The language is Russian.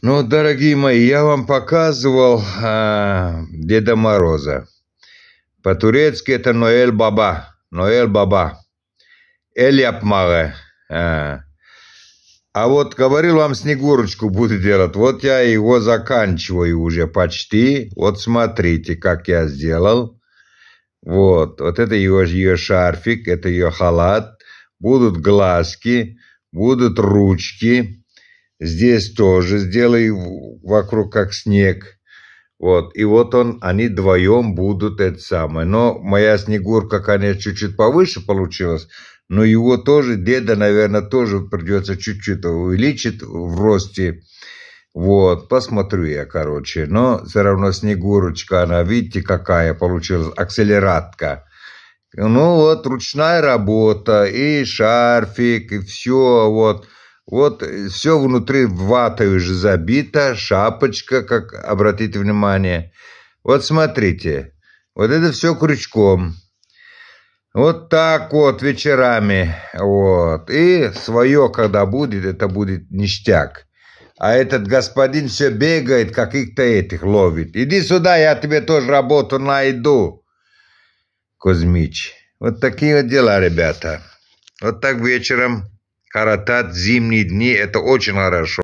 Ну, дорогие мои, я вам показывал а, Деда Мороза. По-турецки это Ноэль Баба. Ноэль Баба. Эльяпмага. А. а вот говорил вам Снегурочку буду делать. Вот я его заканчиваю уже почти. Вот смотрите, как я сделал. Вот, вот это ее, ее шарфик, это ее халат. Будут глазки, будут ручки. Здесь тоже сделай вокруг как снег. Вот. И вот он, они вдвоем будут это самое. Но моя Снегурка, конечно, чуть-чуть повыше получилась, но его тоже, деда, наверное, тоже придется чуть-чуть увеличить в росте. Вот, посмотрю я, короче. Но все равно Снегурочка, она, видите, какая получилась, акселератка. Ну вот, ручная работа, и шарфик, и все, вот. Вот э, все внутри ватой уже забито, шапочка, как обратите внимание. Вот смотрите, вот это все крючком. Вот так вот вечерами, вот. И свое, когда будет, это будет ништяк. А этот господин все бегает, каких-то этих ловит. Иди сюда, я тебе тоже работу найду. Кузьмич. Вот такие вот дела, ребята. Вот так вечером коротать зимние дни это очень хорошо